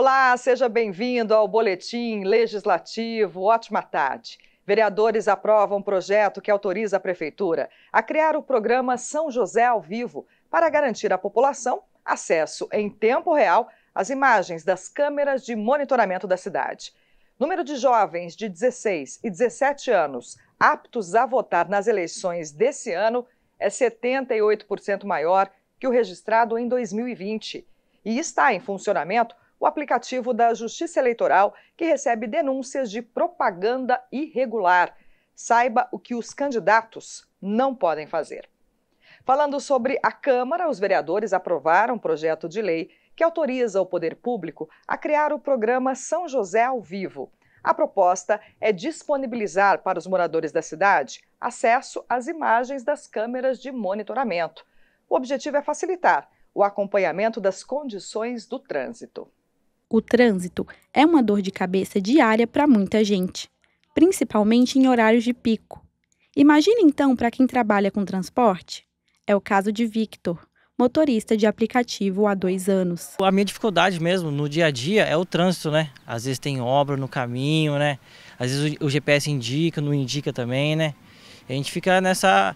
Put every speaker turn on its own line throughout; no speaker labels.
Olá, seja bem-vindo ao Boletim Legislativo. Ótima tarde. Vereadores aprovam um projeto que autoriza a Prefeitura a criar o programa São José ao Vivo para garantir à população acesso em tempo real às imagens das câmeras de monitoramento da cidade. Número de jovens de 16 e 17 anos aptos a votar nas eleições desse ano é 78% maior que o registrado em 2020 e está em funcionamento o aplicativo da Justiça Eleitoral que recebe denúncias de propaganda irregular. Saiba o que os candidatos não podem fazer. Falando sobre a Câmara, os vereadores aprovaram um projeto de lei que autoriza o poder público a criar o programa São José ao Vivo. A proposta é disponibilizar para os moradores da cidade acesso às imagens das câmeras de monitoramento. O objetivo é facilitar o acompanhamento das condições do trânsito.
O trânsito é uma dor de cabeça diária para muita gente, principalmente em horários de pico. Imagina então para quem trabalha com transporte. É o caso de Victor, motorista de aplicativo há dois
anos. A minha dificuldade mesmo no dia a dia é o trânsito, né? Às vezes tem obra no caminho, né? Às vezes o GPS indica, não indica também, né? a gente fica nessa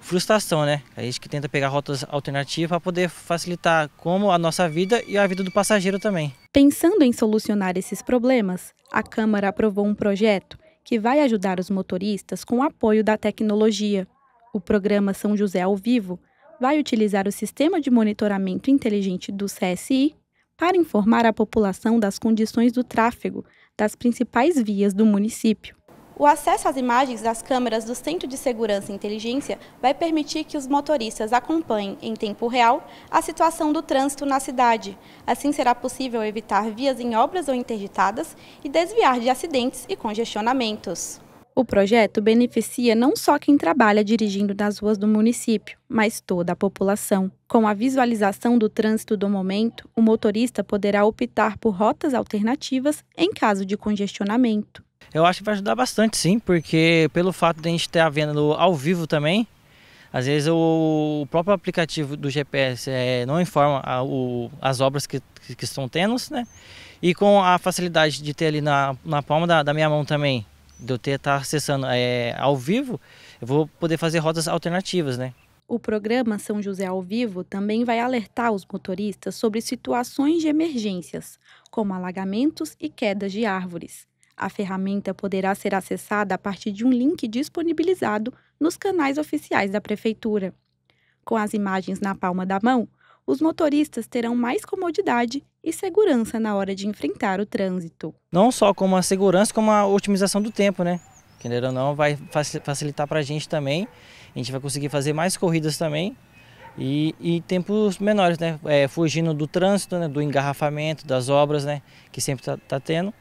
frustração, né? A gente que tenta pegar rotas alternativas para poder facilitar como a nossa vida e a vida do passageiro também.
Pensando em solucionar esses problemas, a Câmara aprovou um projeto que vai ajudar os motoristas com o apoio da tecnologia. O programa São José ao Vivo vai utilizar o sistema de monitoramento inteligente do CSI para informar a população das condições do tráfego das principais vias do município. O acesso às imagens das câmeras do Centro de Segurança e Inteligência vai permitir que os motoristas acompanhem, em tempo real, a situação do trânsito na cidade. Assim, será possível evitar vias em obras ou interditadas e desviar de acidentes e congestionamentos. O projeto beneficia não só quem trabalha dirigindo nas ruas do município, mas toda a população. Com a visualização do trânsito do momento, o motorista poderá optar por rotas alternativas em caso de congestionamento.
Eu acho que vai ajudar bastante, sim, porque pelo fato de a gente estar vendo ao vivo também, às vezes o, próprio aplicativo do GPS é, não informa a, o, as obras que, que, estão tendo, né? E com a facilidade de ter ali na, na palma da, da minha mão também, de eu ter estar tá acessando é, ao vivo, eu vou poder fazer rotas alternativas, né?
O programa São José ao Vivo também vai alertar os motoristas sobre situações de emergências, como alagamentos e quedas de árvores, a ferramenta poderá ser acessada a partir de um link disponibilizado nos canais oficiais da Prefeitura. Com as imagens na palma da mão, os motoristas terão mais comodidade e segurança na hora de enfrentar o trânsito.
Não só como a segurança, como a otimização do tempo, né? Querendo ou não, vai facilitar para a gente também. A gente vai conseguir fazer mais corridas também e, e tempos menores, né? É, fugindo do trânsito, né? do engarrafamento, das obras, né? Que sempre está tá tendo.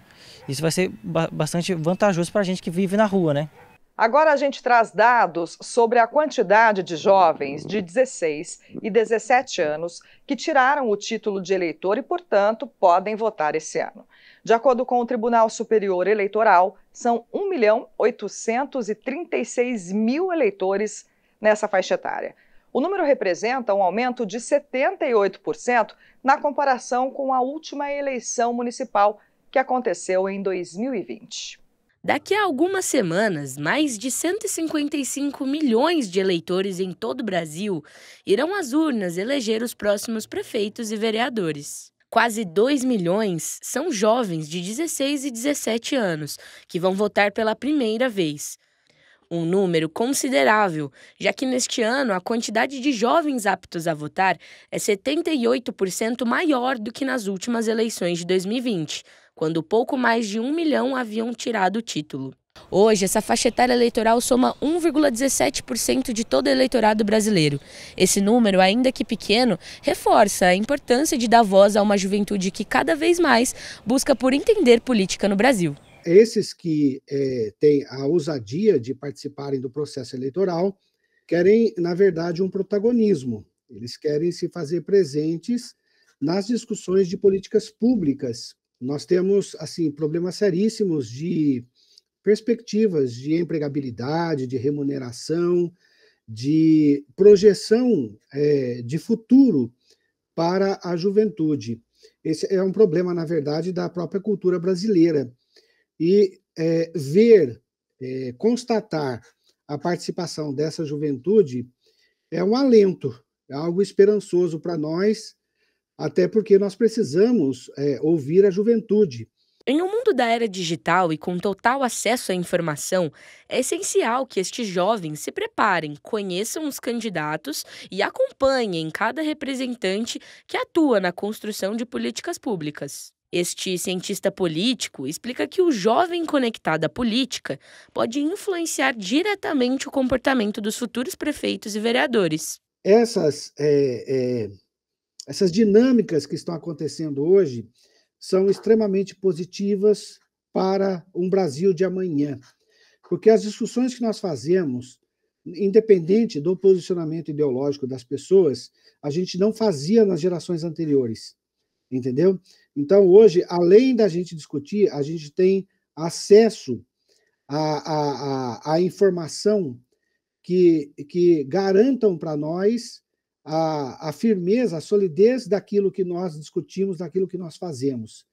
Isso vai ser bastante vantajoso para a gente que vive na rua, né?
Agora a gente traz dados sobre a quantidade de jovens de 16 e 17 anos que tiraram o título de eleitor e, portanto, podem votar esse ano. De acordo com o Tribunal Superior Eleitoral, são 1 milhão 836 mil eleitores nessa faixa etária. O número representa um aumento de 78% na comparação com a última eleição municipal que aconteceu em 2020.
Daqui a algumas semanas, mais de 155 milhões de eleitores em todo o Brasil irão às urnas eleger os próximos prefeitos e vereadores. Quase 2 milhões são jovens de 16 e 17 anos que vão votar pela primeira vez. Um número considerável, já que neste ano a quantidade de jovens aptos a votar é 78% maior do que nas últimas eleições de 2020 quando pouco mais de um milhão haviam tirado o título. Hoje, essa faixa etária eleitoral soma 1,17% de todo o eleitorado brasileiro. Esse número, ainda que pequeno, reforça a importância de dar voz a uma juventude que cada vez mais busca por entender política no Brasil.
Esses que é, têm a ousadia de participarem do processo eleitoral querem, na verdade, um protagonismo. Eles querem se fazer presentes nas discussões de políticas públicas nós temos assim problemas seríssimos de perspectivas de empregabilidade, de remuneração, de projeção é, de futuro para a juventude. Esse é um problema, na verdade, da própria cultura brasileira. E é, ver, é, constatar a participação dessa juventude é um alento, é algo esperançoso para nós até porque nós precisamos é, ouvir a juventude.
Em um mundo da era digital e com total acesso à informação, é essencial que estes jovens se preparem, conheçam os candidatos e acompanhem cada representante que atua na construção de políticas públicas. Este cientista político explica que o jovem conectado à política pode influenciar diretamente o comportamento dos futuros prefeitos e vereadores.
Essas é, é essas dinâmicas que estão acontecendo hoje são extremamente positivas para um Brasil de amanhã, porque as discussões que nós fazemos, independente do posicionamento ideológico das pessoas, a gente não fazia nas gerações anteriores, entendeu? Então, hoje, além da gente discutir, a gente tem acesso à, a a informação que, que garantam para nós a, a firmeza, a solidez daquilo que nós discutimos, daquilo que nós fazemos.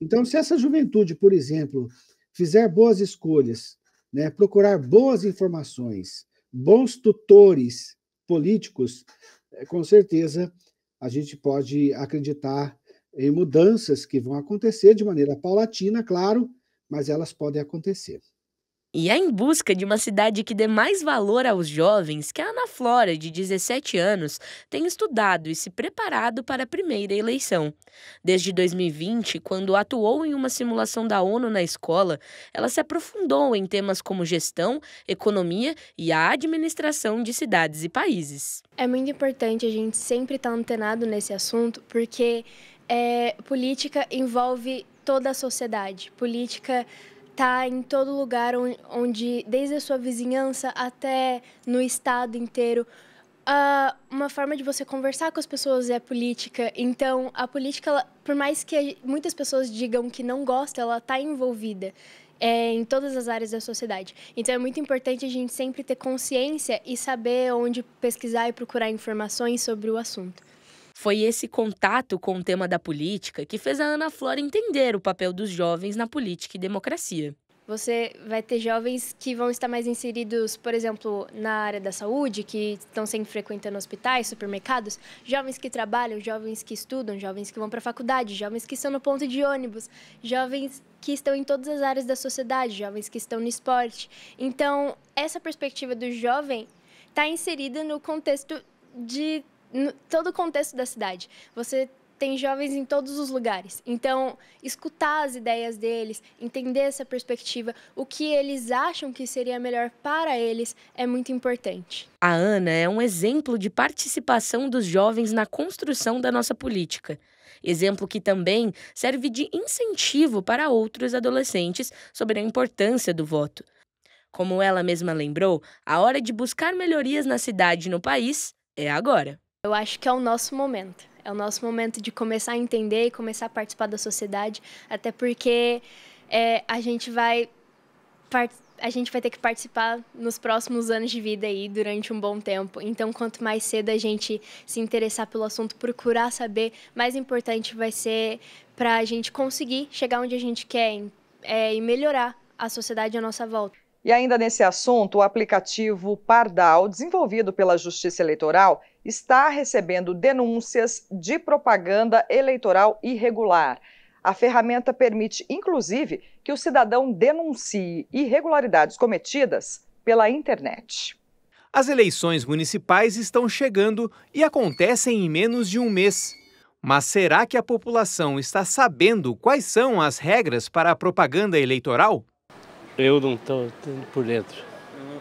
Então, se essa juventude, por exemplo, fizer boas escolhas, né, procurar boas informações, bons tutores políticos, é, com certeza a gente pode acreditar em mudanças que vão acontecer de maneira paulatina, claro, mas elas podem acontecer.
E é em busca de uma cidade que dê mais valor aos jovens que a Ana Flora, de 17 anos, tem estudado e se preparado para a primeira eleição. Desde 2020, quando atuou em uma simulação da ONU na escola, ela se aprofundou em temas como gestão, economia e a administração de cidades e países.
É muito importante a gente sempre estar tá antenado nesse assunto, porque é, política envolve toda a sociedade. Política tá em todo lugar onde, desde a sua vizinhança até no estado inteiro. Uh, uma forma de você conversar com as pessoas é a política. Então, a política, ela, por mais que muitas pessoas digam que não gosta, ela está envolvida é, em todas as áreas da sociedade. Então, é muito importante a gente sempre ter consciência e saber onde pesquisar e procurar informações sobre o assunto.
Foi esse contato com o tema da política que fez a Ana Flora entender o papel dos jovens na política e democracia.
Você vai ter jovens que vão estar mais inseridos, por exemplo, na área da saúde, que estão sempre frequentando hospitais, supermercados, jovens que trabalham, jovens que estudam, jovens que vão para a faculdade, jovens que estão no ponto de ônibus, jovens que estão em todas as áreas da sociedade, jovens que estão no esporte. Então, essa perspectiva do jovem está inserida no contexto de todo o contexto da cidade. Você tem jovens em todos os lugares. Então, escutar as ideias deles, entender essa perspectiva, o que eles acham que seria melhor para eles é muito importante.
A Ana é um exemplo de participação dos jovens na construção da nossa política. Exemplo que também serve de incentivo para outros adolescentes sobre a importância do voto. Como ela mesma lembrou, a hora de buscar melhorias na cidade e no país é agora.
Eu acho que é o nosso momento. É o nosso momento de começar a entender e começar a participar da sociedade, até porque é, a gente vai a gente vai ter que participar nos próximos anos de vida aí durante um bom tempo. Então, quanto mais cedo a gente se interessar pelo assunto, procurar saber, mais importante vai ser para a gente conseguir chegar onde a gente quer é, e melhorar a sociedade à nossa volta.
E ainda nesse assunto, o aplicativo Pardal, desenvolvido pela Justiça Eleitoral, está recebendo denúncias de propaganda eleitoral irregular. A ferramenta permite, inclusive, que o cidadão denuncie irregularidades cometidas pela internet.
As eleições municipais estão chegando e acontecem em menos de um mês. Mas será que a população está sabendo quais são as regras para a propaganda eleitoral?
Eu não estou por dentro.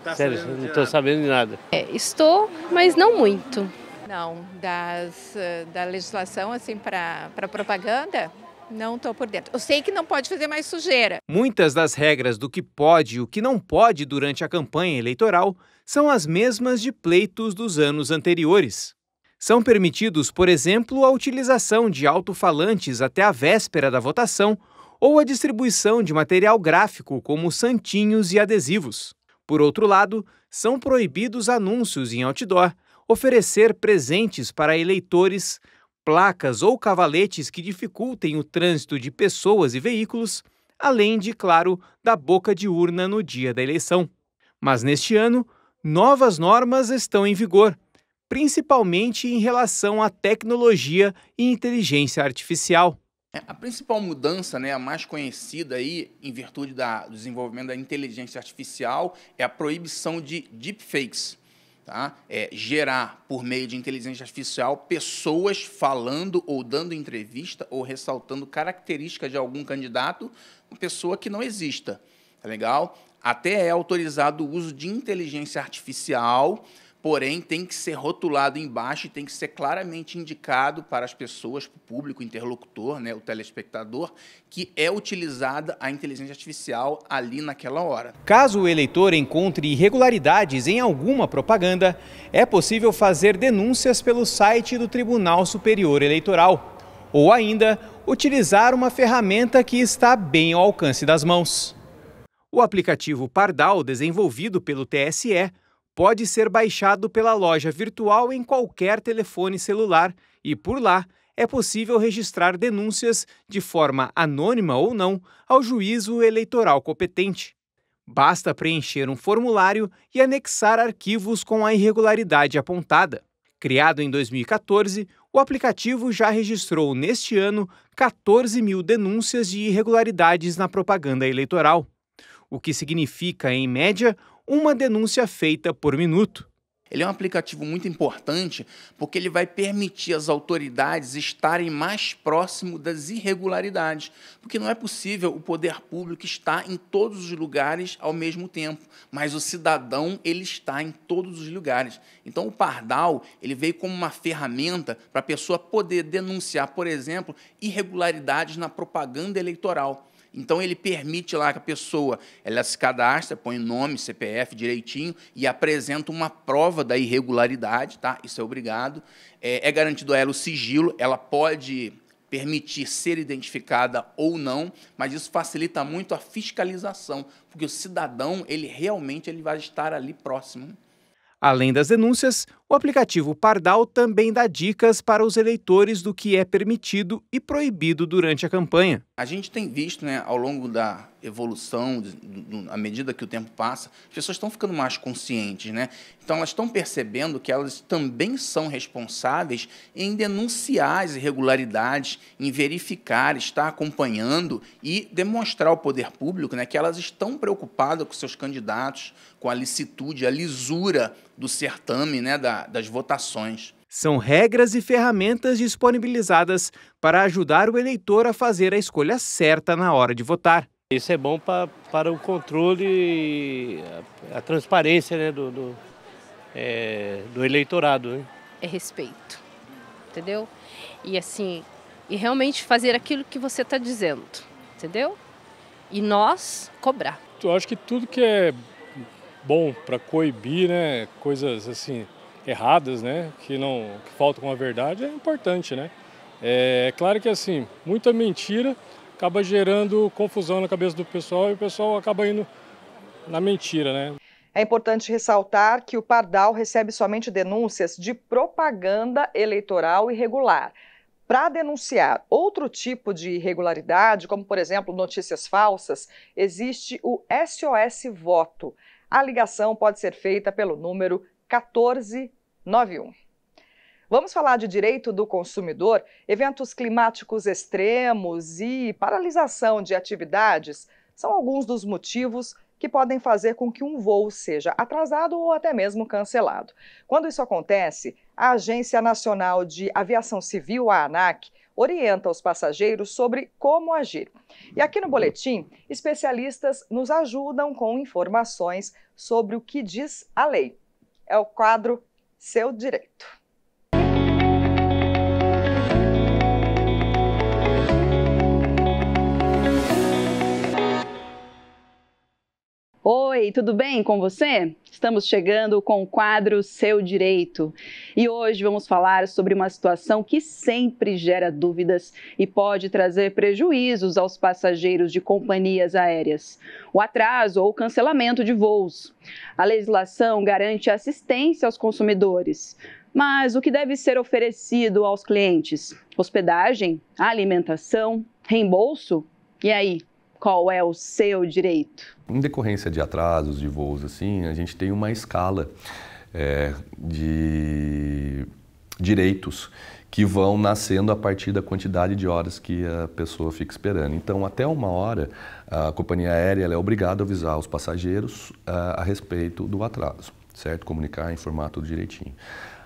Tá Sério, sabendo, não estou sabendo de nada. É,
estou, mas não muito. Não, das, eh, da legislação assim para propaganda, não estou por dentro. Eu sei que não pode fazer mais sujeira.
Muitas das regras do que pode e o que não pode durante a campanha eleitoral são as mesmas de pleitos dos anos anteriores. São permitidos, por exemplo, a utilização de alto-falantes até a véspera da votação ou a distribuição de material gráfico como santinhos e adesivos. Por outro lado, são proibidos anúncios em outdoor, oferecer presentes para eleitores, placas ou cavaletes que dificultem o trânsito de pessoas e veículos, além de, claro, da boca de urna no dia da eleição. Mas neste ano, novas normas estão em vigor, principalmente em relação à tecnologia e inteligência artificial.
É, a principal mudança, né, a mais conhecida aí, em virtude do desenvolvimento da inteligência artificial, é a proibição de deepfakes. Tá? É, gerar, por meio de inteligência artificial, pessoas falando ou dando entrevista ou ressaltando características de algum candidato, uma pessoa que não exista. Tá legal? Até é autorizado o uso de inteligência artificial porém tem que ser rotulado embaixo e tem que ser claramente indicado para as pessoas, para o público, interlocutor, né, o telespectador, que é utilizada a inteligência artificial ali naquela hora.
Caso o eleitor encontre irregularidades em alguma propaganda, é possível fazer denúncias pelo site do Tribunal Superior Eleitoral ou ainda utilizar uma ferramenta que está bem ao alcance das mãos. O aplicativo Pardal, desenvolvido pelo TSE, pode ser baixado pela loja virtual em qualquer telefone celular e, por lá, é possível registrar denúncias, de forma anônima ou não, ao juízo eleitoral competente. Basta preencher um formulário e anexar arquivos com a irregularidade apontada. Criado em 2014, o aplicativo já registrou neste ano 14 mil denúncias de irregularidades na propaganda eleitoral,
o que significa, em média, uma denúncia feita por minuto. Ele é um aplicativo muito importante porque ele vai permitir as autoridades estarem mais próximo das irregularidades, porque não é possível o poder público estar em todos os lugares ao mesmo tempo, mas o cidadão ele está em todos os lugares. Então o Pardal, ele veio como uma ferramenta para a pessoa poder denunciar, por exemplo, irregularidades na propaganda eleitoral. Então ele permite lá que a pessoa ela se é cadastra, põe nome, CPF direitinho e apresenta uma prova da irregularidade, tá? Isso é obrigado. É, é garantido a ela o sigilo, ela pode permitir ser identificada ou não, mas isso facilita muito a fiscalização, porque o cidadão ele realmente ele vai estar ali próximo.
Além das denúncias, o aplicativo Pardal também dá dicas para os eleitores do que é permitido e proibido durante a campanha.
A gente tem visto, né, ao longo da evolução, à medida que o tempo passa, as pessoas estão ficando mais conscientes, né? Então elas estão percebendo que elas também são responsáveis em denunciar as irregularidades, em verificar, estar acompanhando e demonstrar ao poder público, né, que elas estão preocupadas com seus candidatos, com a licitude, a lisura do certame, né, da das votações.
São regras e ferramentas disponibilizadas para ajudar o eleitor a fazer a escolha certa na hora de votar. Isso é bom para para o
controle e a, a transparência né, do, do, é, do eleitorado. hein. Né?
É respeito, entendeu? E assim, e realmente fazer aquilo que você está dizendo, entendeu? E nós cobrar.
Eu acho que tudo que é bom para coibir, né, coisas assim, erradas, né, que não que faltam com a verdade, é importante, né? É, é claro que assim, muita mentira acaba gerando confusão na cabeça do pessoal e o pessoal acaba indo na mentira, né?
É importante ressaltar que o Pardal recebe somente denúncias de propaganda eleitoral irregular. Para denunciar outro tipo de irregularidade, como por exemplo notícias falsas, existe o SOS Voto. A ligação pode ser feita pelo número 1491. Vamos falar de direito do consumidor, eventos climáticos extremos e paralisação de atividades são alguns dos motivos que podem fazer com que um voo seja atrasado ou até mesmo cancelado. Quando isso acontece, a Agência Nacional de Aviação Civil, a ANAC, orienta os passageiros sobre como agir. E aqui no boletim, especialistas nos ajudam com informações sobre o que diz a lei é o quadro Seu Direito. Oi, tudo bem com você? Estamos chegando com o quadro Seu Direito e hoje vamos falar sobre uma situação que sempre gera dúvidas e pode trazer prejuízos aos passageiros de companhias aéreas: o atraso ou cancelamento de voos. A legislação garante assistência aos consumidores, mas o que deve ser oferecido aos clientes? Hospedagem? Alimentação? Reembolso? E aí, qual é o seu direito?
Em decorrência de atrasos de voos, assim, a gente tem uma escala é, de direitos que vão nascendo a partir da quantidade de horas que a pessoa fica esperando. Então, até uma hora, a companhia aérea é obrigada a avisar os passageiros a, ah, a respeito do atraso, certo? Comunicar, informar tudo direitinho.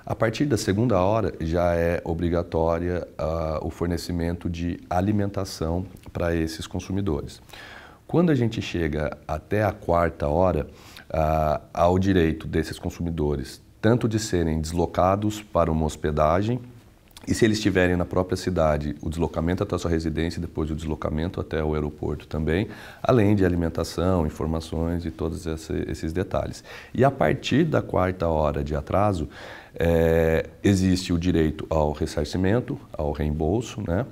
A partir da segunda hora já é obrigatória uh, o fornecimento de alimentação para esses consumidores. Quando a gente chega até a quarta hora, uh, ah, ao direito desses consumidores tanto de serem deslocados para uma hospedagem e se eles estiverem na própria cidade, o deslocamento até a sua residência e depois o deslocamento até o aeroporto também, além de alimentação, informações e todos esses detalhes. E a partir da quarta hora de atraso, é, existe o direito ao ressarcimento, ao reembolso, né?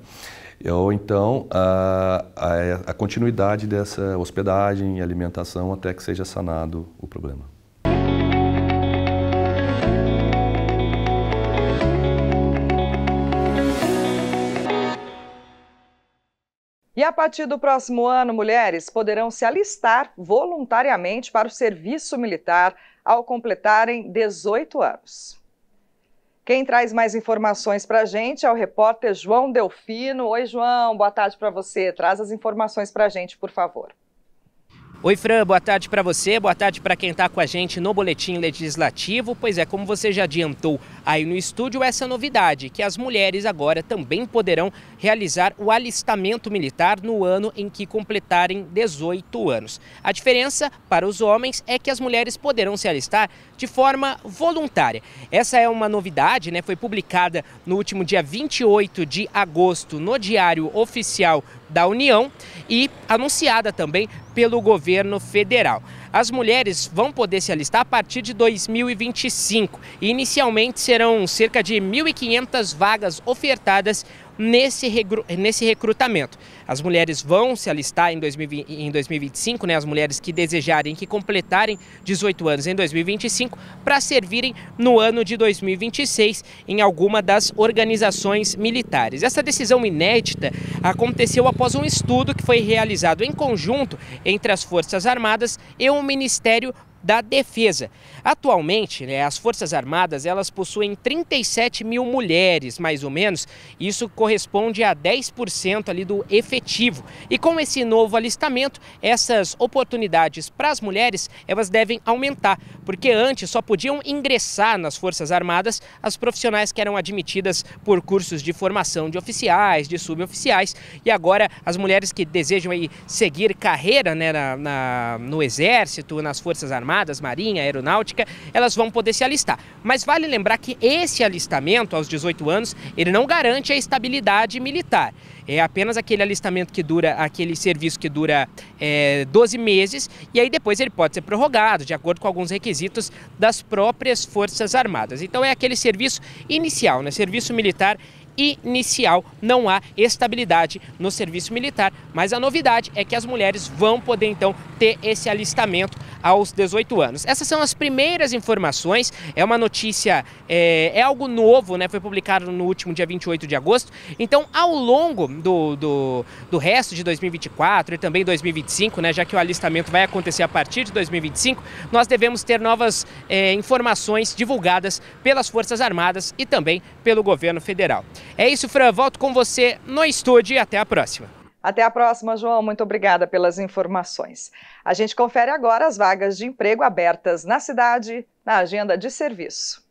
ou então a, a, a continuidade dessa hospedagem e alimentação até que seja sanado o problema.
E a partir do próximo ano, mulheres poderão se alistar voluntariamente para o serviço militar ao completarem 18 anos. Quem traz mais informações para a gente é o repórter João Delfino. Oi, João, boa tarde para você. Traz as informações para a gente, por favor.
Oi, Fran, boa tarde para você, boa tarde para quem está com a gente no Boletim Legislativo. Pois é, como você já adiantou aí no estúdio, essa novidade, que as mulheres agora também poderão realizar o alistamento militar no ano em que completarem 18 anos. A diferença para os homens é que as mulheres poderão se alistar de forma voluntária. Essa é uma novidade, né? Foi publicada no último dia 28 de agosto no Diário Oficial da União e anunciada também pelo governo federal. As mulheres vão poder se alistar a partir de 2025 e inicialmente serão cerca de 1.500 vagas ofertadas nesse, nesse recrutamento. As mulheres vão se alistar em, 2025, né, as mulheres que desejarem, que completarem 18 anos em 2025, para servirem no ano de 2026 em alguma das organizações militares. Essa decisão inédita aconteceu após um estudo que foi realizado em conjunto entre as Forças Armadas e um o Ministério da Defesa. Atualmente, né, as Forças Armadas elas possuem 37 mil mulheres, mais ou menos. Isso corresponde a 10% ali do efetivo. E com esse novo alistamento, essas oportunidades para as mulheres elas devem aumentar, porque antes só podiam ingressar nas Forças Armadas as profissionais que eram admitidas por cursos de formação de oficiais, de suboficiais. E agora as mulheres que desejam aí, seguir carreira né, na, na, no Exército, nas Forças Armadas armadas, marinha, aeronáutica, elas vão poder se alistar. Mas vale lembrar que esse alistamento aos 18 anos, ele não garante a estabilidade militar. É apenas aquele alistamento que dura, aquele serviço que dura é, 12 meses, e aí depois ele pode ser prorrogado, de acordo com alguns requisitos das próprias Forças Armadas. Então é aquele serviço inicial, né? Serviço militar inicial não há estabilidade no serviço militar. Mas a novidade é que as mulheres vão poder então ter esse alistamento aos 18 anos. Essas são as primeiras informações. É uma notícia, é, é algo novo, né? Foi publicado no último dia 28 de agosto. Então, ao longo do, do, do resto de 2024 e também 2025, né? Já que o alistamento vai acontecer a partir de 2025, nós devemos ter novas é, informações divulgadas pelas Forças Armadas e também pelo governo federal. É isso, Fran. Volto com você no estúdio e até a próxima.
Até a próxima, João. Muito obrigada pelas informações. A gente confere agora as vagas de emprego abertas na cidade na agenda de serviço.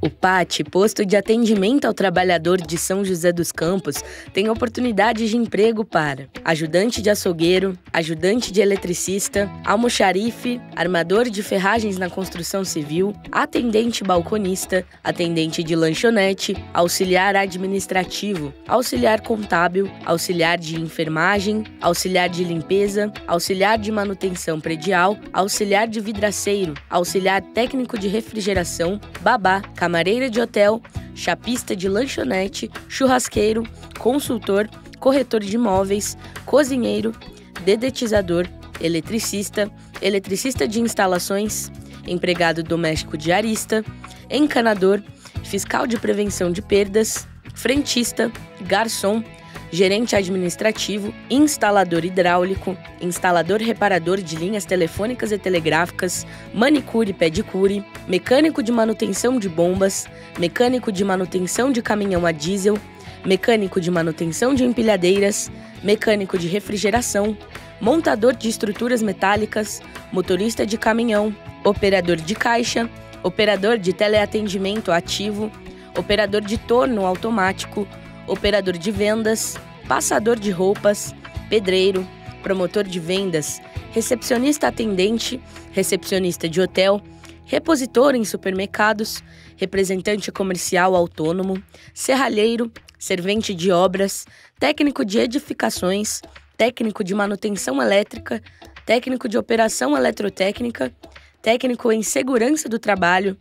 O PAT, Posto de Atendimento ao Trabalhador de São José dos Campos, tem oportunidades de emprego para ajudante de açougueiro, ajudante de eletricista, almoxarife, armador de ferragens na construção civil, atendente balconista, atendente de lanchonete, auxiliar administrativo, auxiliar contábil, auxiliar de enfermagem, auxiliar de limpeza, auxiliar de manutenção predial, auxiliar de vidraceiro, auxiliar técnico de refrigeração, babá, camareira de hotel, chapista de lanchonete, churrasqueiro, consultor, corretor de imóveis, cozinheiro, dedetizador, eletricista, eletricista de instalações, empregado doméstico diarista, encanador, fiscal de prevenção de perdas, frentista, garçom, gerente administrativo, instalador hidráulico, instalador reparador de linhas telefônicas e telegráficas, manicure e pedicure, mecânico de manutenção de bombas, mecânico de manutenção de caminhão a diesel, mecânico de manutenção de empilhadeiras, mecânico de refrigeração, montador de estruturas metálicas, motorista de caminhão, operador de caixa, operador de teleatendimento ativo, operador de torno automático, operador de vendas, passador de roupas, pedreiro, promotor de vendas, recepcionista atendente, recepcionista de hotel, repositor em supermercados, representante comercial autônomo, serralheiro, servente de obras, técnico de edificações, técnico de manutenção elétrica, técnico de operação eletrotécnica, técnico em segurança do trabalho,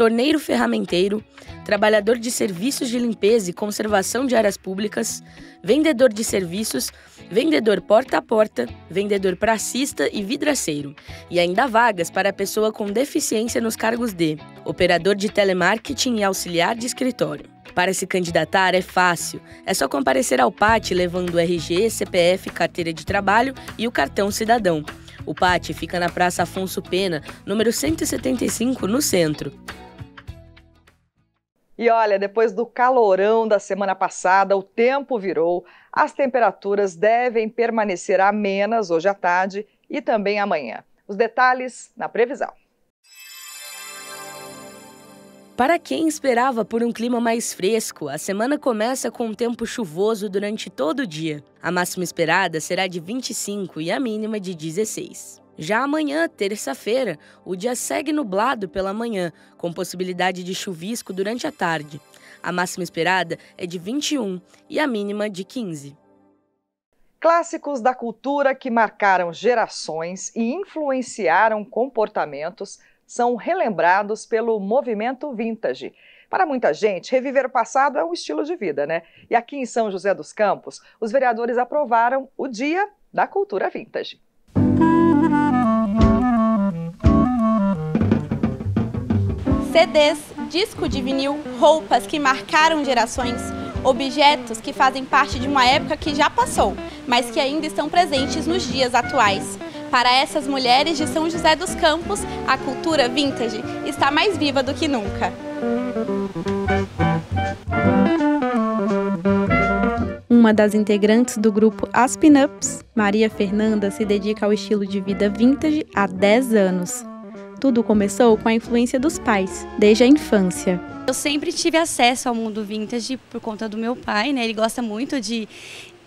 torneiro ferramenteiro, trabalhador de serviços de limpeza e conservação de áreas públicas, vendedor de serviços, vendedor porta a porta, vendedor pracista e vidraceiro. E ainda vagas para pessoa com deficiência nos cargos de operador de telemarketing e auxiliar de escritório. Para se candidatar é fácil. É só comparecer ao PAT levando RG, CPF, carteira de trabalho e o cartão cidadão. O PAT fica na Praça Afonso Pena, número 175, no centro.
E olha, depois do calorão da semana passada, o tempo virou. As temperaturas devem permanecer amenas hoje à tarde e também amanhã. Os detalhes na previsão.
Para quem esperava por um clima mais fresco, a semana começa com um tempo chuvoso durante todo o dia. A máxima esperada será de 25 e a mínima de 16. Já amanhã, terça-feira, o dia segue nublado pela manhã, com possibilidade de chuvisco durante a tarde. A máxima esperada é de 21
e a mínima de 15. Clássicos da cultura que marcaram gerações e influenciaram comportamentos são relembrados pelo movimento vintage. Para muita gente, reviver o passado é um estilo de vida, né? E aqui em São José dos Campos, os vereadores aprovaram o Dia da Cultura Vintage.
CDs, disco de vinil, roupas que marcaram gerações, objetos que fazem parte de uma época que já passou, mas que ainda estão presentes nos dias atuais. Para essas mulheres de São José dos Campos, a cultura vintage está mais viva do que nunca. Uma das integrantes do grupo As Maria Fernanda se dedica ao estilo de vida vintage há 10 anos. Tudo começou com a influência dos pais, desde a infância.
Eu sempre tive acesso ao mundo vintage por conta do meu pai, né? Ele gosta muito de,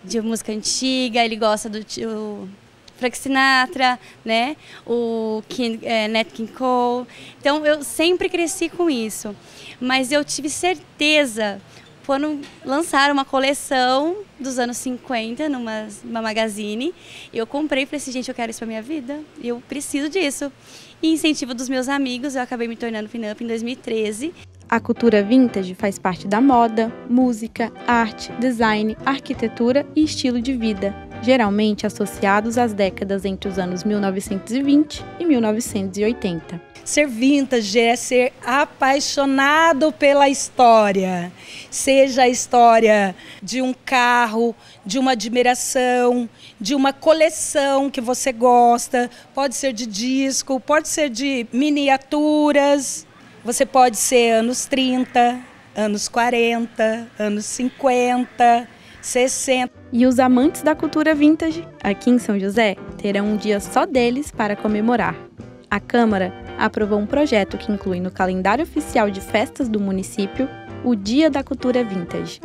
de música antiga, ele gosta do tio Frank Sinatra, né? O King, é, Nat King Cole. Então eu sempre cresci com isso. Mas eu tive certeza quando lançaram uma coleção dos anos 50 numa, numa magazine, eu comprei e falei assim, gente, eu quero isso pra minha vida, eu preciso disso. E incentivo dos meus amigos, eu acabei me tornando pinup em
2013. A cultura vintage faz parte da moda, música, arte, design, arquitetura e estilo de vida geralmente associados às décadas entre os anos 1920 e 1980. Ser vintage é ser apaixonado pela história, seja a história de um carro, de uma admiração, de uma coleção que você gosta, pode ser de disco, pode ser de miniaturas, você pode ser anos 30, anos 40, anos 50 60. E os amantes da cultura vintage aqui em São José terão um dia só deles para comemorar. A Câmara aprovou um projeto que inclui no calendário oficial de festas do município o Dia da Cultura Vintage.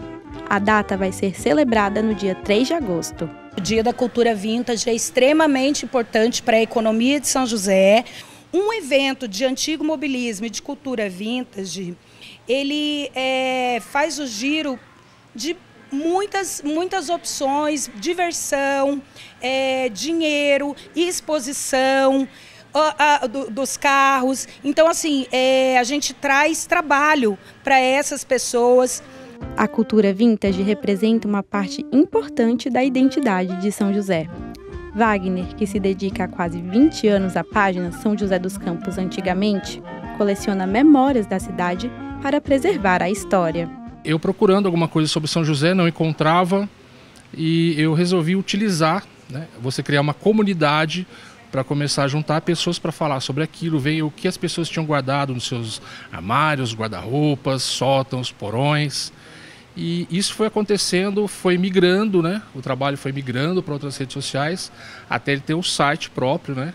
A data vai ser celebrada no dia 3 de agosto. O Dia da Cultura Vintage é extremamente importante para a economia de São José. Um evento de antigo mobilismo e de cultura vintage, ele é, faz o giro de muitas, muitas opções, diversão, é, dinheiro, exposição do, dos carros. Então, assim, é, a gente traz trabalho para essas pessoas. A cultura vintage representa uma parte importante da identidade de São José. Wagner, que se dedica há quase 20 anos à página São José dos Campos antigamente, coleciona memórias da cidade para preservar a história.
Eu procurando alguma coisa sobre São José, não encontrava e eu resolvi utilizar, né, você criar uma comunidade para começar a juntar pessoas para falar sobre aquilo, ver o que as pessoas tinham guardado nos seus armários, guarda-roupas, sótãos, porões. E isso foi acontecendo, foi migrando, né? O trabalho foi migrando para outras redes sociais, até ele ter um site próprio, né?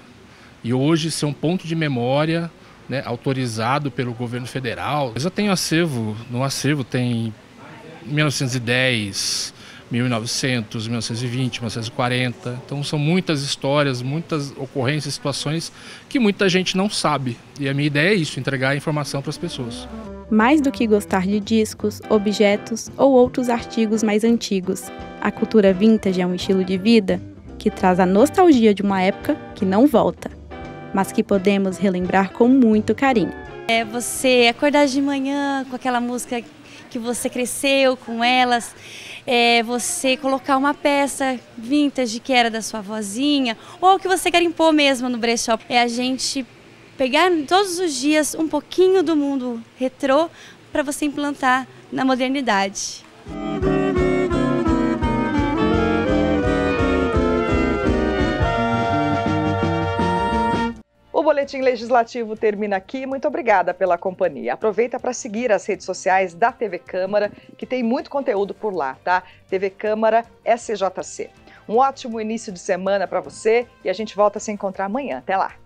E hoje ser um ponto de memória, né, autorizado pelo governo federal. Eu já tenho acervo, no acervo tem 1910, 1900, 1920, 1940. Então são muitas histórias, muitas ocorrências, situações que muita gente não sabe. E a minha ideia é isso, entregar a informação para as pessoas.
Mais do que gostar de discos, objetos ou outros artigos mais antigos, a cultura vintage é um estilo de vida que traz a nostalgia de uma época que não volta mas que podemos relembrar com muito carinho.
É você acordar de manhã com aquela música que você cresceu com elas, é você colocar uma peça vintage que era da sua vozinha, ou que você garimpou mesmo no brechó. É a gente pegar todos os dias um pouquinho do mundo retrô para você implantar na modernidade.
O Boletim Legislativo termina aqui. Muito obrigada pela companhia. Aproveita para seguir as redes sociais da TV Câmara, que tem muito conteúdo por lá, tá? TV Câmara SJC. Um ótimo início de semana para você e a gente volta a se encontrar amanhã. Até lá!